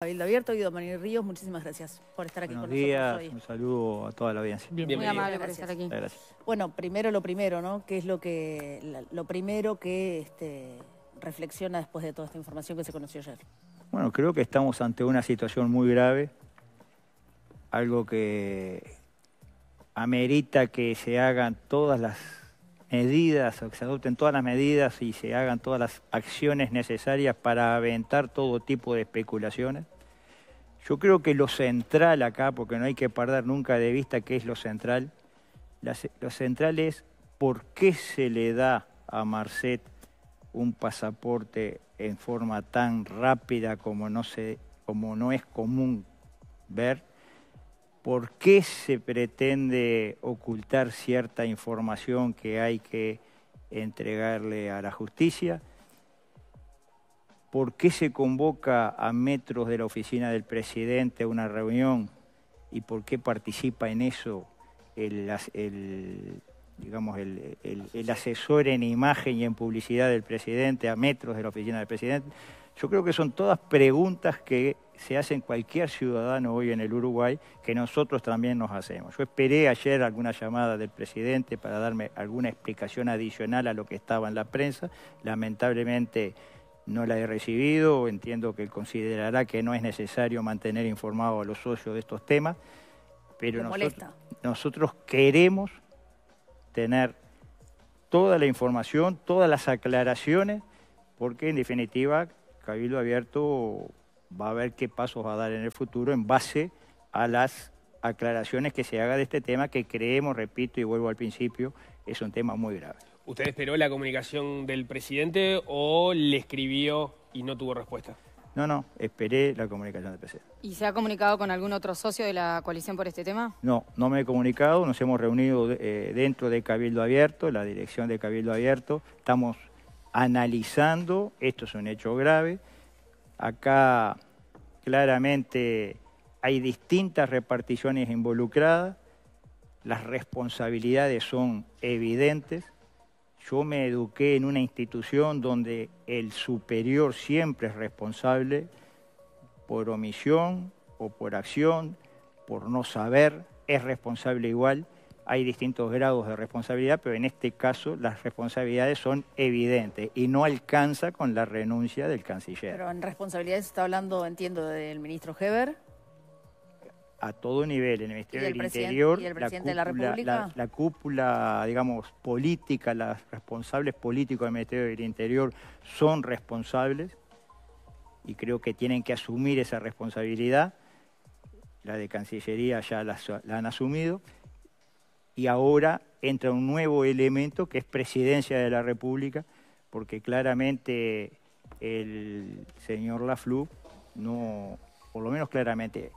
David Abierto y Ríos, muchísimas gracias por estar aquí con nosotros hoy. Un saludo a toda la audiencia. Muy amable por estar aquí. Bueno, primero lo primero, ¿no? ¿Qué es lo que lo primero que este, reflexiona después de toda esta información que se conoció ayer? Bueno, creo que estamos ante una situación muy grave, algo que amerita que se hagan todas las medidas, o que se adopten todas las medidas y se hagan todas las acciones necesarias para aventar todo tipo de especulaciones. Yo creo que lo central acá, porque no hay que perder nunca de vista qué es lo central, lo central es por qué se le da a Marcet un pasaporte en forma tan rápida como no, se, como no es común ver por qué se pretende ocultar cierta información que hay que entregarle a la justicia, por qué se convoca a metros de la oficina del presidente una reunión y por qué participa en eso el, digamos, el, asesor en imagen y en publicidad del presidente a metros de la oficina del presidente. Yo creo que son todas preguntas que se hacen cualquier ciudadano hoy en el Uruguay, que nosotros también nos hacemos. Yo esperé ayer alguna llamada del presidente para darme alguna explicación adicional a lo que estaba en la prensa. Lamentablemente no la he recibido, entiendo que considerará que no es necesario mantener informados a los socios de estos temas, pero nosotros queremos tener toda la información, todas las aclaraciones, porque en definitiva Cabildo Abierto va a ver qué pasos va a dar en el futuro en base a las aclaraciones que se haga de este tema que creemos, repito y vuelvo al principio, es un tema muy grave. ¿Usted esperó la comunicación del presidente o le escribió y no tuvo respuesta? No, no, esperé la comunicación del presidente. ¿Y se ha comunicado con algún otro socio de la coalición por este tema? No, no me he comunicado, nos hemos reunido eh, dentro de Cabildo Abierto, la dirección de Cabildo Abierto, estamos analizando, esto es un hecho grave, Acá claramente hay distintas reparticiones involucradas, las responsabilidades son evidentes. Yo me eduqué en una institución donde el superior siempre es responsable por omisión o por acción, por no saber, es responsable igual hay distintos grados de responsabilidad, pero en este caso las responsabilidades son evidentes y no alcanza con la renuncia del canciller. Pero en responsabilidades está hablando, entiendo, del ministro Heber. A todo nivel, en el Ministerio del Interior, ¿y el presidente de la, República? La, cúpula, digamos, política, las responsables políticos del Ministerio del Interior son responsables y creo que tienen que asumir esa responsabilidad. La de Cancillería ya la han asumido y ahora entra un nuevo elemento que es presidencia de la República, porque claramente el señor Laflú no, por lo menos claramente,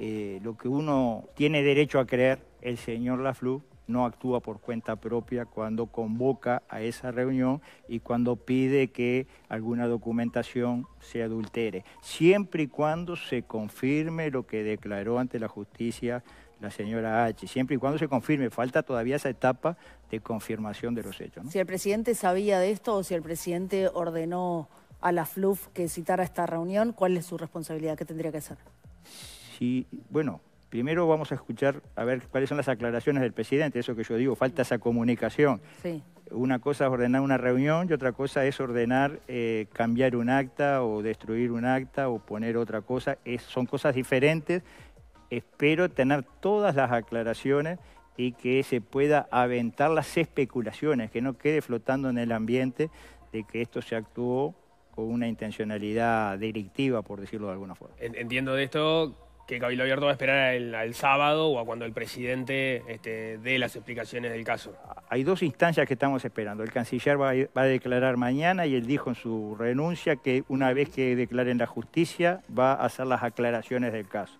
eh, lo que uno tiene derecho a creer, el señor Laflú no actúa por cuenta propia cuando convoca a esa reunión y cuando pide que alguna documentación se adultere, siempre y cuando se confirme lo que declaró ante la justicia la señora H, siempre y cuando se confirme. Falta todavía esa etapa de confirmación de los hechos. Si el presidente sabía de esto o si el presidente ordenó a la FLUF que citara esta reunión, ¿cuál es su responsabilidad? ¿Qué tendría que hacer? Sí, bueno, primero vamos a escuchar a ver cuáles son las aclaraciones del presidente, eso que yo digo, falta esa comunicación. Una cosa es ordenar una reunión y otra cosa es ordenar eh, cambiar un acta o destruir un acta o poner otra cosa. son cosas diferentes espero tener todas las aclaraciones y que se pueda aventar las especulaciones, que no quede flotando en el ambiente de que esto se actuó con una intencionalidad directiva, por decirlo de alguna forma. Entiendo de esto que Cabildo Abierto va a esperar al, sábado o a cuando el presidente este, dé las explicaciones del caso. Hay dos instancias que estamos esperando. El canciller va a declarar mañana y él dijo en su renuncia que una vez que declaren la justicia va a hacer las aclaraciones del caso.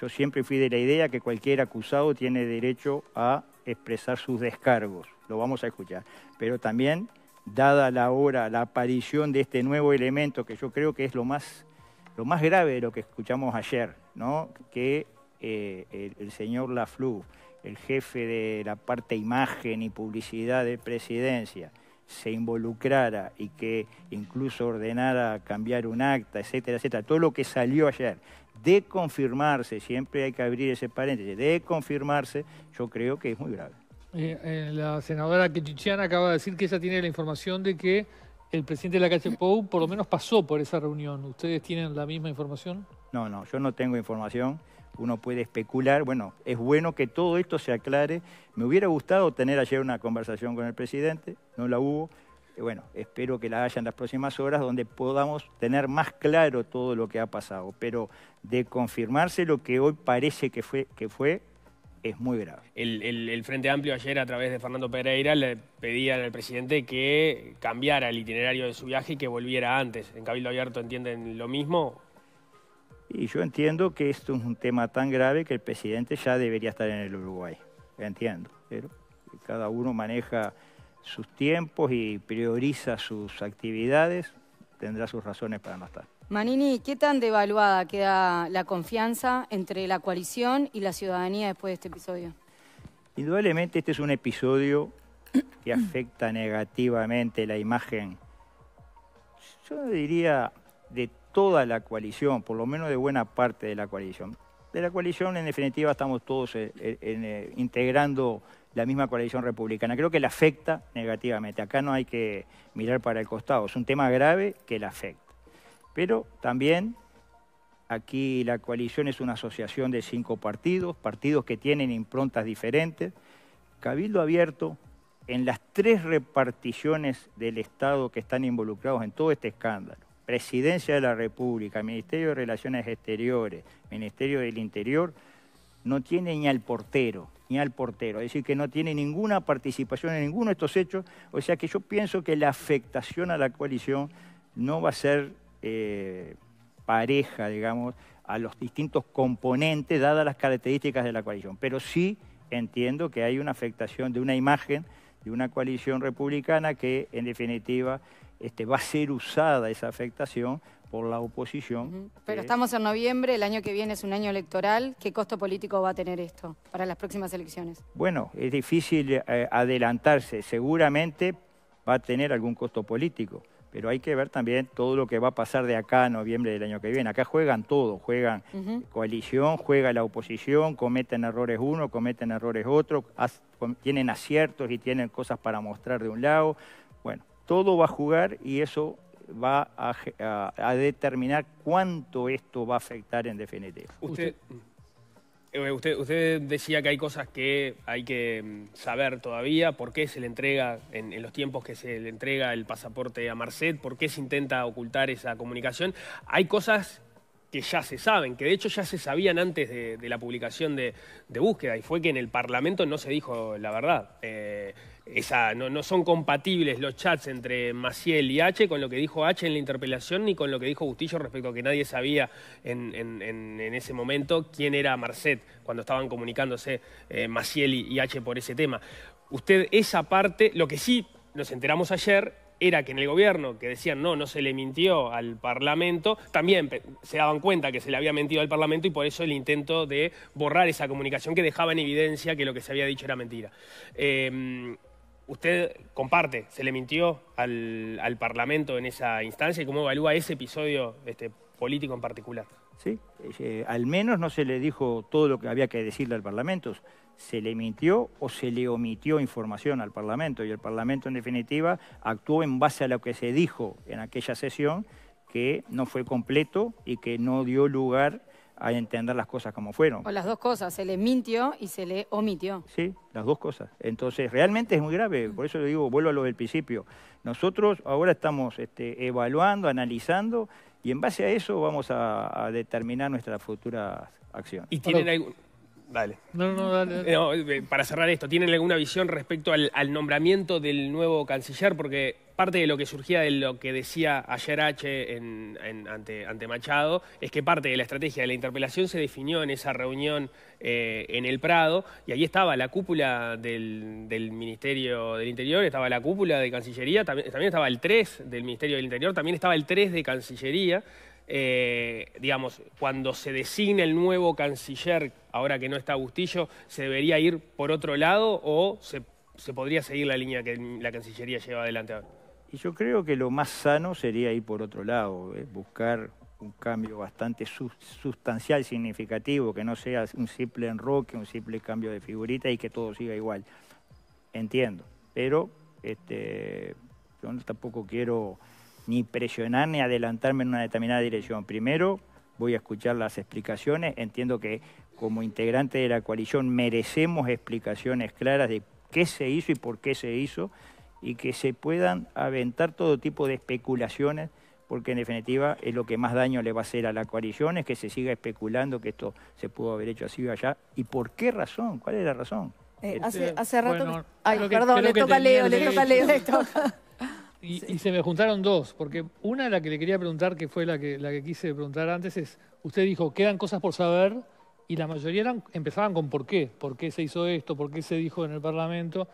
Yo siempre fui de la idea que cualquier acusado tiene derecho a expresar sus descargos, lo vamos a escuchar, pero también, dada la hora, la aparición de este nuevo elemento que yo creo que es lo más, lo más grave de lo que escuchamos ayer, ¿no? que eh, el, señor Laflu, el jefe de la parte imagen y publicidad de presidencia, se involucrara y que incluso ordenara cambiar un acta, etcétera, etcétera, todo lo que salió ayer, de confirmarse, siempre hay que abrir ese paréntesis, de confirmarse, yo creo que es muy grave. Eh, eh, la senadora Quechichiana acaba de decir que ella tiene la información de que el presidente de la Calle por lo menos pasó por esa reunión. ¿Ustedes tienen la misma información? No, no, yo no tengo información. Uno puede especular. Bueno, es bueno que todo esto se aclare. Me hubiera gustado tener ayer una conversación con el presidente, no la hubo bueno, espero que la haya en las próximas horas donde podamos tener más claro todo lo que ha pasado. Pero de confirmarse lo que hoy parece que fue, que fue es muy grave. El, Frente Amplio ayer a través de Fernando Pereira le pedía al presidente que cambiara el itinerario de su viaje y que volviera antes. ¿En Cabildo Abierto entienden lo mismo? Y yo entiendo que esto es un tema tan grave que el presidente ya debería estar en el Uruguay. Entiendo, pero cada uno maneja sus tiempos y prioriza sus actividades, tendrá sus razones para no estar. Manini, ¿qué tan devaluada queda la confianza entre la coalición y la ciudadanía después de este episodio? Indudablemente este es un episodio que afecta negativamente la imagen, yo diría, de toda la coalición, por lo menos de buena parte de la coalición. De la coalición, en definitiva, estamos todos eh, eh, eh, integrando la misma coalición republicana. Creo que la afecta negativamente. Acá no hay que mirar para el costado. Es un tema grave que la afecta. Pero también aquí la coalición es una asociación de cinco partidos, partidos que tienen improntas diferentes. Cabildo abierto en las tres reparticiones del Estado que están involucrados en todo este escándalo. Presidencia de la República, Ministerio de Relaciones Exteriores, Ministerio del Interior, no tiene ni al portero ni al portero. Es decir, que no tiene ninguna participación en ninguno de estos hechos. O sea que yo pienso que la afectación a la coalición no va a ser eh, pareja, digamos, a los distintos componentes dadas las características de la coalición. Pero sí entiendo que hay una afectación de una imagen de una coalición republicana que, en definitiva, este, va a ser usada esa afectación por la oposición. Pero estamos en noviembre, el año que viene es un año electoral. ¿Qué costo político va a tener esto para las próximas elecciones? Bueno, es difícil eh, adelantarse. Seguramente va a tener algún costo político, pero hay que ver también todo lo que va a pasar de acá a noviembre del año que viene. Acá juegan todo, juegan coalición, juega la oposición, cometen errores uno, cometen errores otro, tienen aciertos y tienen cosas para mostrar de un lado. Bueno, todo va a jugar y eso va a, determinar cuánto esto va a afectar en definitiva. Usted, eh, usted, usted, decía que hay cosas que hay que mm, saber todavía, por qué se le entrega, en, los tiempos que se le entrega el pasaporte a Marcet, por qué se intenta ocultar esa comunicación. Hay cosas que ya se saben, que de hecho ya se sabían antes de, la publicación de, búsqueda, y fue que en el Parlamento no se dijo la verdad. Eh, esa, no, son compatibles los chats entre Maciel y H con lo que dijo H en la interpelación ni con lo que dijo Bustillo respecto a que nadie sabía en, ese momento quién era Marcet cuando estaban comunicándose eh, Maciel y, H por ese tema. Usted, esa parte, lo que sí nos enteramos ayer era que en el gobierno, que decían no, no se le mintió al Parlamento, también se daban cuenta que se le había mentido al Parlamento y por eso el intento de borrar esa comunicación que dejaba en evidencia que lo que se había dicho era mentira. Eh, usted comparte, se le mintió al, Parlamento en esa instancia y cómo evalúa ese episodio este, político en particular. Sí, eh, eh, al menos no se le dijo todo lo que había que decirle al Parlamento. Se le mintió o se le omitió información al Parlamento y el Parlamento en definitiva actuó en base a lo que se dijo en aquella sesión que no fue completo y que no dio lugar a entender las cosas como fueron. O las dos cosas, se le mintió y se le omitió. Sí, las dos cosas. Entonces, realmente es muy grave, mm. por eso le digo, vuelvo a lo del principio. Nosotros ahora estamos este, evaluando, analizando, y en base a eso vamos a, determinar nuestra futura acción. ¿Y tienen algún...? Dale. No, no, dale. Eh, para cerrar esto, ¿tienen alguna visión respecto al, al nombramiento del nuevo canciller? Porque parte de lo que surgía de lo que decía ayer H en, ante, Machado es que parte de la estrategia de la interpelación se definió en esa reunión eh, en el Prado y ahí estaba la cúpula del, Ministerio del Interior, estaba la cúpula de Cancillería, también, estaba el 3 del Ministerio del Interior, también estaba el 3 de Cancillería. Eh, digamos, cuando se designa el nuevo canciller, ahora que no está Bustillo, ¿se debería ir por otro lado o se, se podría seguir la línea que la Cancillería lleva adelante ahora? Y yo creo que lo más sano sería ir por otro lado, eh, buscar un cambio bastante sustancial, significativo, que no sea un simple enroque, un simple cambio de figurita y que todo siga igual. Entiendo, pero este, yo tampoco quiero ni presionar ni adelantarme en una determinada dirección. Primero voy a escuchar las explicaciones, entiendo que como integrante de la coalición merecemos explicaciones claras de qué se hizo y por qué se hizo, y que se puedan aventar todo tipo de especulaciones, porque en definitiva es lo que más daño le va a hacer a la coalición, es que se siga especulando que esto se pudo haber hecho así o allá. ¿Y por qué razón? ¿Cuál es la razón? Eh, este, hace, rato... Ay, perdón, le toca, Leo, le toca Leo, le toca y, se me juntaron dos, porque una de las que le quería preguntar, que fue la que, la que quise preguntar antes, es, usted dijo, quedan cosas por saber, y la mayoría eran, empezaban con por qué, por qué se hizo esto, por qué se dijo en el Parlamento.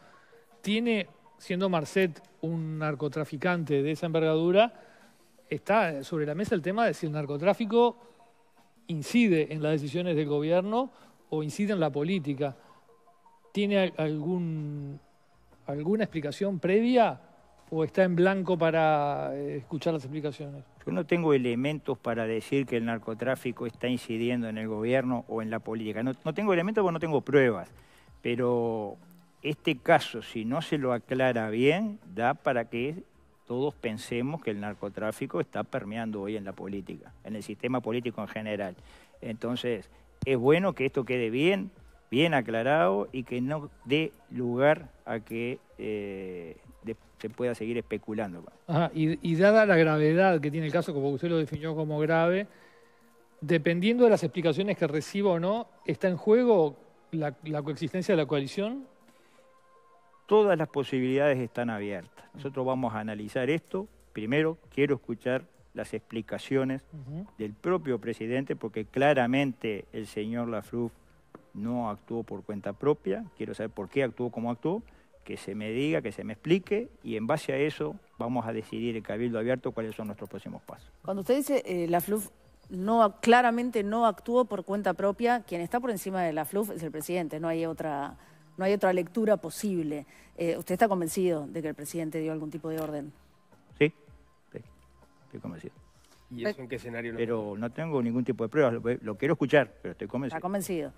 ¿Tiene siendo Marcet un narcotraficante de esa envergadura, está sobre la mesa el tema de si el narcotráfico incide en las decisiones del gobierno o incide en la política. ¿Tiene algún, alguna explicación previa o está en blanco para eh, escuchar las explicaciones? Yo no tengo elementos para decir que el narcotráfico está incidiendo en el gobierno o en la política. No, no tengo elementos porque no tengo pruebas, pero este caso, si no se lo aclara bien, da para que todos pensemos que el narcotráfico está permeando hoy en la política, en el sistema político en general. Entonces, es bueno que esto quede bien, bien aclarado y que no dé lugar a que eh, se pueda seguir especulando. y, dada la gravedad que tiene el caso, como usted lo definió como grave, dependiendo de las explicaciones que reciba o no, ¿está en juego la coexistencia de la coalición? todas las posibilidades están abiertas. Nosotros vamos a analizar esto. Primero, quiero escuchar las explicaciones del propio presidente, porque claramente el señor Lafluf no actuó por cuenta propia. Quiero saber por qué actuó como actuó, que se me diga, que se me explique, y en base a eso vamos a decidir el Cabildo Abierto cuáles son nuestros próximos pasos. Cuando usted dice eh, no, claramente no actuó por cuenta propia, quien está por encima de Lafluf es el presidente, no hay otra no hay otra lectura posible. Eh, ¿Usted está convencido de que el presidente dio algún tipo de orden? Sí, estoy convencido. ¿Y eso en qué escenario? pero no tengo ningún tipo de pruebas, lo, quiero escuchar, pero estoy convencido. Está convencido.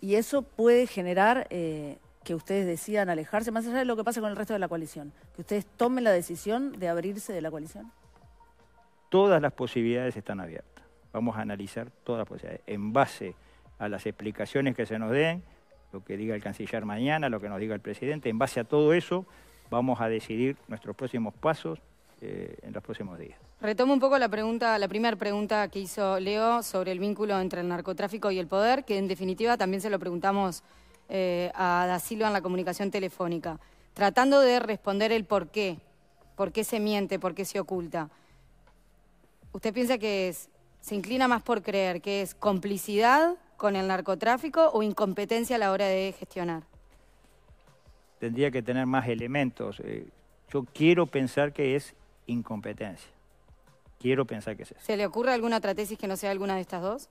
Y eso puede generar eh, que ustedes decidan alejarse, más allá de lo que pasa con el resto de la coalición, que ustedes tomen la decisión de abrirse de la coalición. Todas las posibilidades están abiertas. Vamos a analizar todas las posibilidades en base a las explicaciones que se nos den lo que diga el canciller mañana, lo que nos diga el presidente. En base a todo eso vamos a decidir nuestros próximos pasos eh, en los próximos días. Retomo un poco la pregunta, la primera pregunta que hizo Leo sobre el vínculo entre el narcotráfico y el poder, que en definitiva también se lo preguntamos eh, a Da Silva en la comunicación telefónica, tratando de responder el por qué, por qué se miente, por qué se oculta. ¿Usted piensa que se inclina más por creer que es complicidad con el narcotráfico o incompetencia a la hora de gestionar? Tendría que tener más elementos. Eh, yo quiero pensar que es incompetencia. Quiero pensar que es eso. ¿Se le ocurre alguna otra tesis que no sea alguna de estas dos?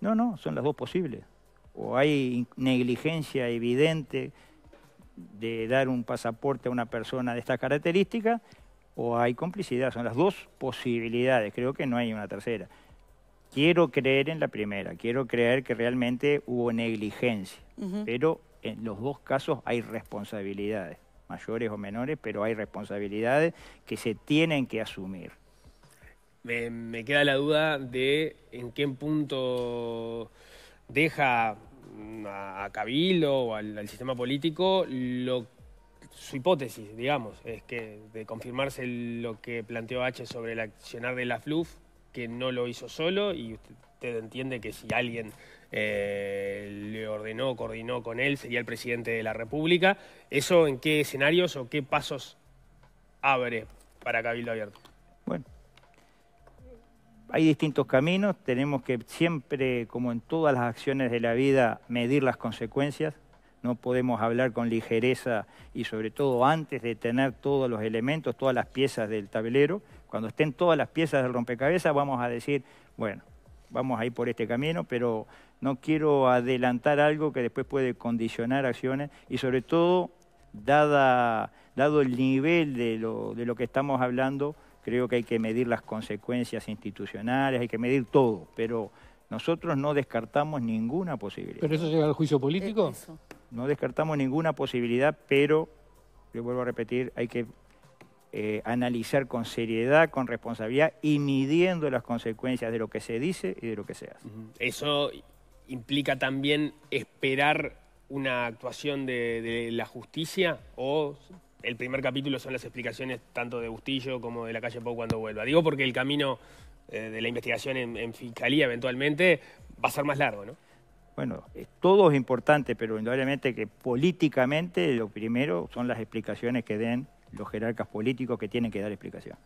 No, no, son las dos posibles. O hay negligencia evidente de dar un pasaporte a una persona de esta característica, o hay complicidad. Son las dos posibilidades. Creo que no hay una tercera. Quiero creer en la primera, quiero creer que realmente hubo negligencia, pero en los dos casos hay responsabilidades, mayores o menores, pero hay responsabilidades que se tienen que asumir. Me, queda la duda de en qué punto deja mm, a, Cabil o al, sistema político lo, su hipótesis, digamos, es que de confirmarse lo que planteó H sobre el accionar de la FLUF, que no lo hizo solo y usted entiende que si alguien eh, le ordenó, coordinó con él, sería el presidente de la República. ¿Eso en qué escenarios o qué pasos abre para Cabildo Abierto? Bueno, hay distintos caminos, tenemos que siempre, como en todas las acciones de la vida, medir las consecuencias. No podemos hablar con ligereza y sobre todo antes de tener todos los elementos, todas las piezas del tablero, cuando estén todas las piezas del rompecabezas vamos a decir, bueno, vamos a ir por este camino, pero no quiero adelantar algo que después puede condicionar acciones y sobre todo, dado el nivel de lo, que estamos hablando, creo que hay que medir las consecuencias institucionales, hay que medir todo, pero nosotros no descartamos ninguna posibilidad. ¿Pero eso llega al juicio político? Eh, no descartamos ninguna posibilidad, pero, le vuelvo a repetir, hay que eh, analizar con seriedad, con responsabilidad y midiendo las consecuencias de lo que se dice y de lo que se hace. Eso implica también esperar una actuación de, la justicia o el primer capítulo son las explicaciones tanto de Bustillo como de la calle Pau cuando vuelva. Digo porque el camino eh, de la investigación en, fiscalía eventualmente va a ser más largo, ¿no? Bueno, eh, todo es importante, pero indudablemente que políticamente lo primero son las explicaciones que den los jerarcas políticos que tienen que dar explicación.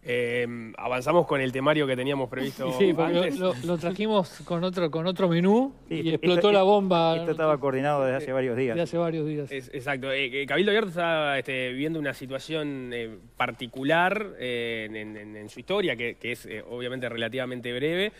Em, avanzamos con el temario que teníamos previsto. Sí, Lo, trajimos con otro, con otro menú y explotó la bomba. Esto estaba coordinado desde hace eh, varios días. hace varios días. exacto. Eh, Cabildo Abierto está este, viviendo una situación eh, particular en, su historia, que, es obviamente relativamente breve.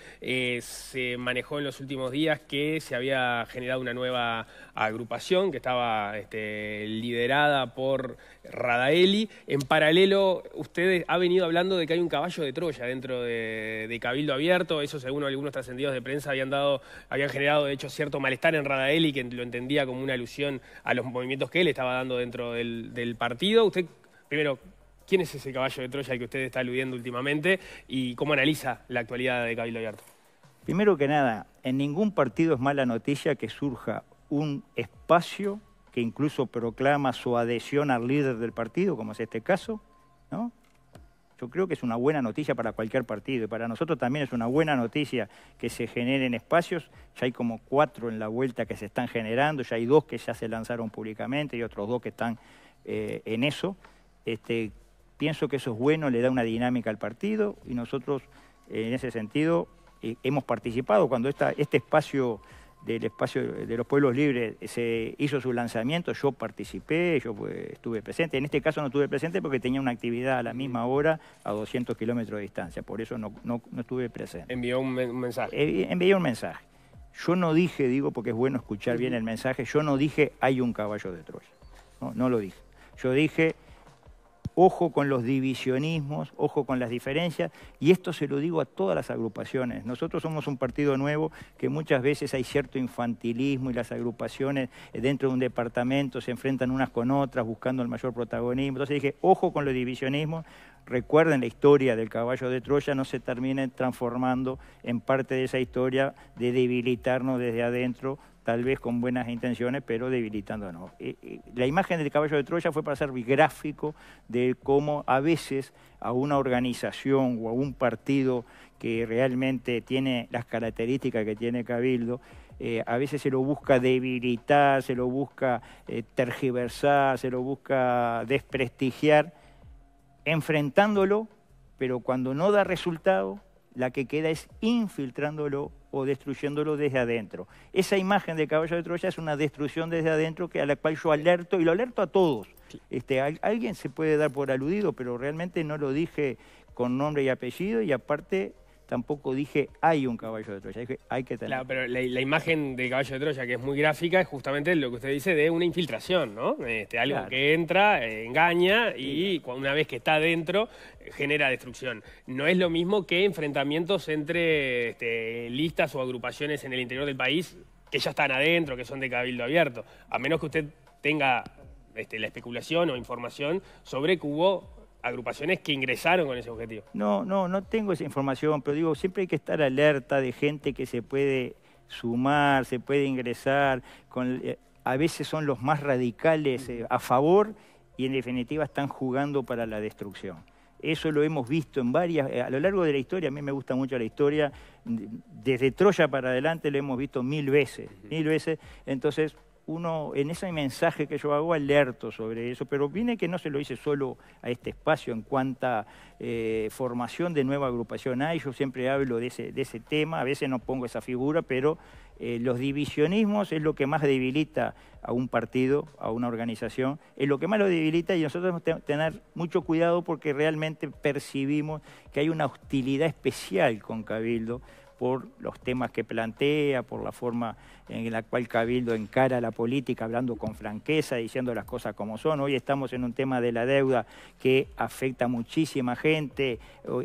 se manejó en los últimos días que se había generado una nueva agrupación que estaba este, liderada por Radaeli. En paralelo, ustedes ha venido hablando de que hay un caballo de Troya dentro de, Cabildo Abierto. Eso, según algunos trascendidos de prensa, habían, dado, habían generado, de hecho, cierto malestar en Radaeli, que lo entendía como una alusión a los movimientos que él estaba dando dentro del, del partido. Usted, primero, ¿quién es ese caballo de Troya al que usted está aludiendo últimamente y cómo analiza la actualidad de Cabildo Abierto? Primero que nada, en ningún partido es mala noticia que surja un espacio que incluso proclama su adhesión al líder del partido, como es este caso, ¿no? Yo creo que es una buena noticia para cualquier partido y para nosotros también es una buena noticia que se generen espacios. Ya hay como cuatro en la vuelta que se están generando, ya hay dos que ya se lanzaron públicamente y otros dos que están eh, en eso. Este, pienso que eso es bueno, le da una dinámica al partido y nosotros en ese sentido eh, hemos participado cuando este espacio del espacio de los pueblos libres se hizo su lanzamiento, yo participé, yo pues, estuve presente. En este caso no estuve presente porque tenía una actividad a la misma hora a 200 kilómetros de distancia, por eso no, no, estuve presente. Envió un, mensaje. Eh, Envió un mensaje. Yo no dije, digo porque es bueno escuchar bien el mensaje, yo no dije hay un caballo de Troya. No, no lo dije. Yo dije ojo con los divisionismos, ojo con las diferencias, y esto se lo digo a todas las agrupaciones. Nosotros somos un partido nuevo que muchas veces hay cierto infantilismo y las agrupaciones dentro de un departamento se enfrentan unas con otras buscando el mayor protagonismo. Entonces dije, ojo con los divisionismos, recuerden la historia del caballo de Troya, no se termine transformando en parte de esa historia de debilitarnos desde adentro, tal vez con buenas intenciones, pero debilitándonos. Eh, eh, la imagen del caballo de Troya fue para ser gráfico de cómo a veces a una organización o a un partido que realmente tiene las características que tiene Cabildo, eh, a veces se lo busca debilitar, se lo busca tergiversar, se lo busca desprestigiar enfrentándolo, pero cuando no da resultado, la que queda es infiltrándolo o destruyéndolo desde adentro. Esa imagen de caballo de Troya es una destrucción desde adentro que, a la cual yo alerto, y lo alerto a todos. Este, alguien se puede dar por aludido, pero realmente no lo dije con nombre y apellido, y aparte tampoco dije hay un caballo de Troya, dije hay que tener. pero la, imagen de caballo de Troya, que es muy gráfica, es justamente lo que usted dice de una infiltración, ¿no? Este, algo que entra, eh, engaña y una vez que está dentro eh, genera destrucción. No es lo mismo que enfrentamientos entre este, listas o agrupaciones en el interior del país que ya están adentro, que son de cabildo abierto, a menos que usted tenga este, la especulación o información sobre cubo agrupaciones que ingresaron con ese objetivo. No, no, no tengo esa información, pero digo, siempre hay que estar alerta de gente que se puede sumar, se puede ingresar, eh, a veces son los más radicales eh, a favor y en definitiva están jugando para la destrucción. Eso lo hemos visto en varias, eh, a lo largo de la historia, a mí me gusta mucho la historia, desde Troya para adelante lo hemos visto mil veces, mil veces, entonces uno, en ese mensaje que yo hago, alerto sobre eso, pero viene que no se lo hice solo a este espacio en cuanta eh, formación de nueva agrupación hay, yo siempre hablo de ese, tema, a veces no pongo esa figura, pero eh, los divisionismos es lo que más debilita a un partido, a una organización, es lo que más lo debilita y nosotros tenemos que tener mucho cuidado porque realmente percibimos que hay una hostilidad especial con Cabildo por los temas que plantea, por la forma en la cual Cabildo encara la política, hablando con franqueza, diciendo las cosas como son. Hoy estamos en un tema de la deuda que afecta a muchísima gente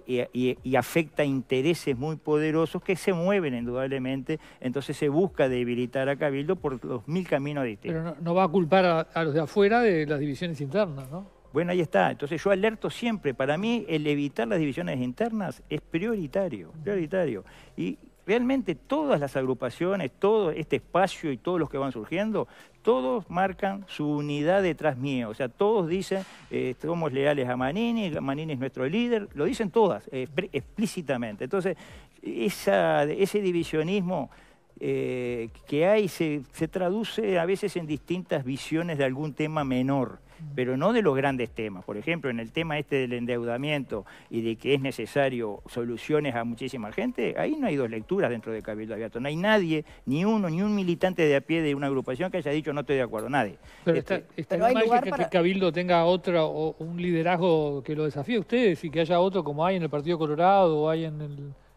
y, afecta intereses muy poderosos que se mueven indudablemente, entonces se busca debilitar a Cabildo por los mil caminos distintos. Pero no, va a culpar a los de afuera de las divisiones internas, ¿no? Bueno, ahí está. Entonces yo alerto siempre, para mí el evitar las divisiones internas es prioritario, prioritario. Y realmente todas las agrupaciones, todo este espacio y todos los que van surgiendo, todos marcan su unidad detrás mío. O sea, todos dicen, eh, somos leales a Manini, Manini es nuestro líder, lo dicen todas, eh, explícitamente. Entonces, ese divisionismo... Eh, que hay se, traduce a veces en distintas visiones de algún tema menor pero no de los grandes temas. Por ejemplo, en el tema este del endeudamiento y de que es necesario soluciones a muchísima gente, ahí no hay dos lecturas dentro de Cabildo Abierto. No hay nadie, ni uno, ni un militante de a pie de una agrupación que haya dicho no estoy de acuerdo, nadie. Pero este, está, hay que, para... Cabildo tenga otro o un liderazgo que lo desafíe a ustedes y que haya otro como hay en el Partido Colorado o hay en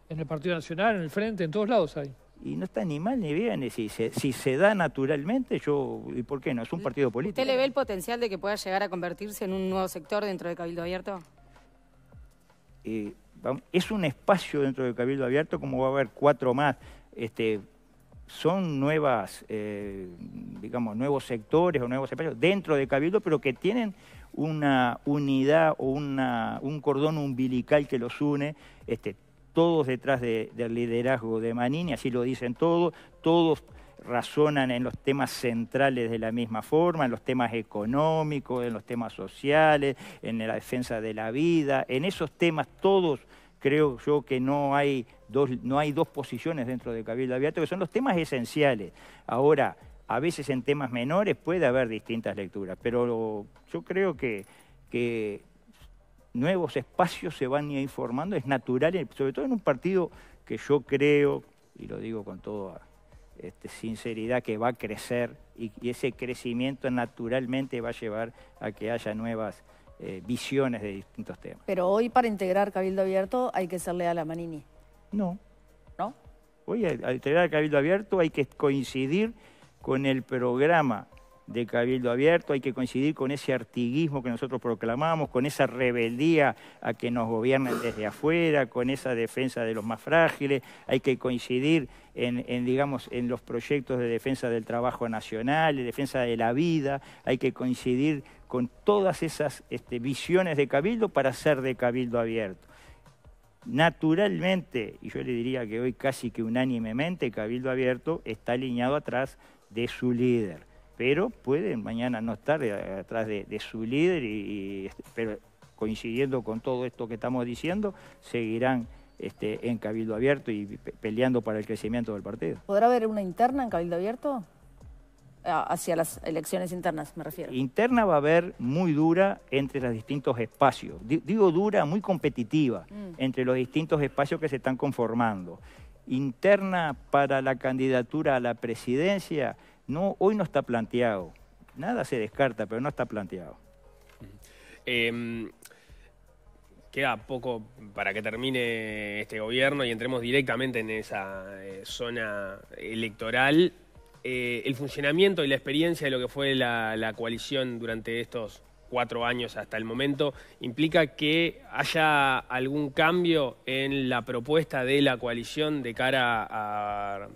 el Partido Nacional, en el Frente, en todos lados hay y no está ni mal ni bien. Si se, si se da naturalmente, yo, ¿y por qué no? Es un partido político. ¿Usted le ve el potencial de que pueda llegar a convertirse en un nuevo sector dentro de Cabildo Abierto? Eh, es un espacio dentro de Cabildo Abierto, como va a haber cuatro más. Este, son nuevas, eh, digamos, nuevos sectores o nuevos espacios dentro de Cabildo, pero que tienen una unidad o una, un cordón umbilical que los une. Este, todos detrás del liderazgo de Manini, así lo dicen todos, todos razonan en los temas centrales de la misma forma, en los temas económicos, en los temas sociales, en la defensa de la vida, en esos temas todos creo yo que no hay dos, no hay dos posiciones dentro de Cabildo Abierto, que son los temas esenciales. Ahora, a veces en temas menores puede haber distintas lecturas, pero yo creo que, que nuevos espacios se van a ir formando, es natural, sobre todo en un partido que yo creo, y lo digo con toda este, sinceridad, que va a crecer y, ese crecimiento naturalmente va a llevar a que haya nuevas eh, visiones de distintos temas. Pero hoy para integrar Cabildo Abierto hay que ser leal a Manini. No. ¿No? Hoy al integrar Cabildo Abierto hay que coincidir con el programa de Cabildo Abierto, hay que coincidir con ese artiguismo que nosotros proclamamos, con esa rebeldía a que nos gobiernen desde afuera, con esa defensa de los más frágiles, hay que coincidir en, digamos, en los proyectos de defensa del trabajo nacional, de defensa de la vida, hay que coincidir con todas esas este, visiones de Cabildo para ser de Cabildo Abierto. Naturalmente, y yo le diría que hoy casi que unánimemente, Cabildo Abierto está alineado atrás de su líder pero pueden mañana no estar eh, atrás de, su líder, y, este, pero coincidiendo con todo esto que estamos diciendo, seguirán este, en Cabildo Abierto y peleando para el crecimiento del partido. ¿Podrá haber una interna en Cabildo Abierto? hacia las elecciones internas, me refiero. Interna va a haber muy dura entre los distintos espacios. Digo dura, muy competitiva mm. entre los distintos espacios que se están conformando. Interna para la candidatura a la presidencia no, hoy no está planteado. Nada se descarta, pero no está planteado. Em, queda poco para que termine este gobierno y entremos directamente en esa eh, zona electoral. Eh, el funcionamiento y la experiencia de lo que fue la, la coalición durante estos cuatro años hasta el momento, implica que haya algún cambio en la propuesta de la coalición de cara al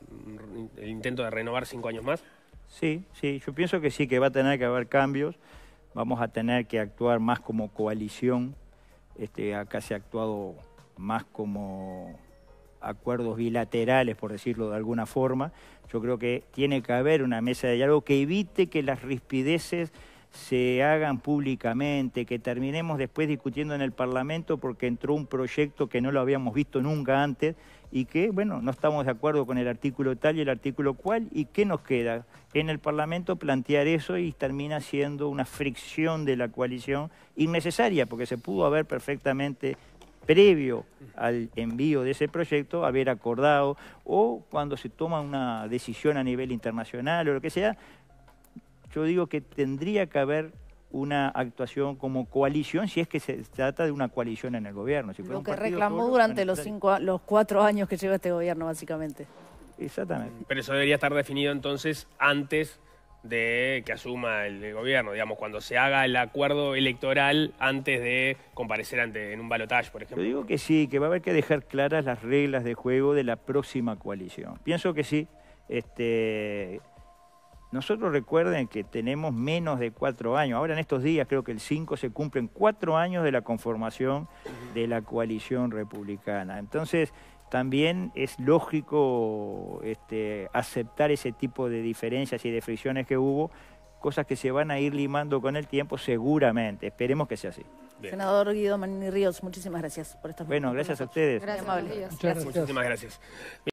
intento de renovar cinco años más? Sí, sí, yo pienso que sí, que va a tener que haber cambios, vamos a tener que actuar más como coalición, este, acá se ha actuado más como acuerdos bilaterales, por decirlo de alguna forma. Yo creo que tiene que haber una mesa de diálogo que evite que las rispideces se hagan públicamente, que terminemos después discutiendo en el Parlamento porque entró un proyecto que no lo habíamos visto nunca antes y que, bueno, no estamos de acuerdo con el artículo tal y el artículo cual, y que nos queda en el Parlamento plantear eso y termina siendo una fricción de la coalición innecesaria, porque se pudo haber perfectamente previo al envío de ese proyecto, haber acordado, o cuando se toma una decisión a nivel internacional o lo que sea, yo digo que tendría que haber una actuación como coalición, si es que se trata de una coalición en el gobierno. lo que reclamó durante los, cuatro años que lleva este gobierno, básicamente. Exactamente. Pero eso debería estar definido entonces antes de que asuma el gobierno, digamos, cuando se haga el acuerdo electoral antes de comparecer ante, en un balotaje, por ejemplo. Yo digo que sí, que va a haber que dejar claras las reglas de juego de la próxima coalición. Pienso que sí. Este, nosotros recuerden que tenemos menos de cuatro años. Ahora en estos días, creo que el 5 se cumplen cuatro años de la conformación de la coalición republicana. Entonces, también es lógico este, aceptar ese tipo de diferencias y de fricciones que hubo, cosas que se van a ir limando con el tiempo seguramente. Esperemos que sea así. Senador Guido Manini Ríos, muchísimas gracias por esta... Bueno, gracias a ustedes. Gracias, gracias. Muchísimas gracias.